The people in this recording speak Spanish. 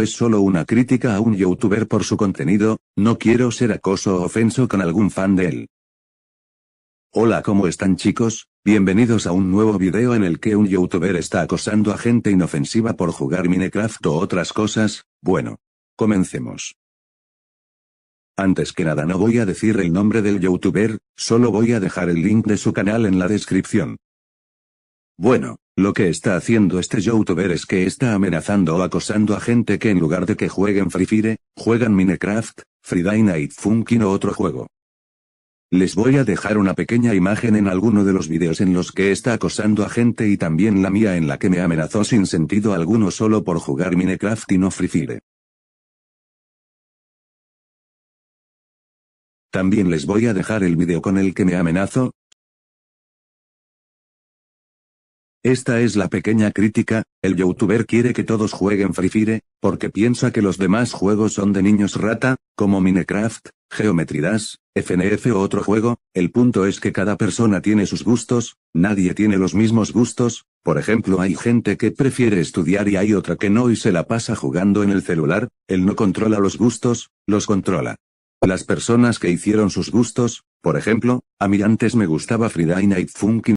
es solo una crítica a un youtuber por su contenido, no quiero ser acoso o ofenso con algún fan de él. Hola ¿cómo están chicos? Bienvenidos a un nuevo video en el que un youtuber está acosando a gente inofensiva por jugar Minecraft o otras cosas, bueno. Comencemos. Antes que nada no voy a decir el nombre del youtuber, solo voy a dejar el link de su canal en la descripción. Bueno, lo que está haciendo este youtuber es que está amenazando o acosando a gente que en lugar de que jueguen Free Fire, juegan Minecraft, Friday Night Funkin' o otro juego. Les voy a dejar una pequeña imagen en alguno de los videos en los que está acosando a gente y también la mía en la que me amenazó sin sentido alguno solo por jugar Minecraft y no Free Fire. También les voy a dejar el video con el que me amenazo, Esta es la pequeña crítica, el youtuber quiere que todos jueguen Free Fire, porque piensa que los demás juegos son de niños rata, como Minecraft, Geometry Dash, FNF o otro juego, el punto es que cada persona tiene sus gustos, nadie tiene los mismos gustos, por ejemplo hay gente que prefiere estudiar y hay otra que no y se la pasa jugando en el celular, él no controla los gustos, los controla. Las personas que hicieron sus gustos, por ejemplo, a mí antes me gustaba Friday Night Funkin'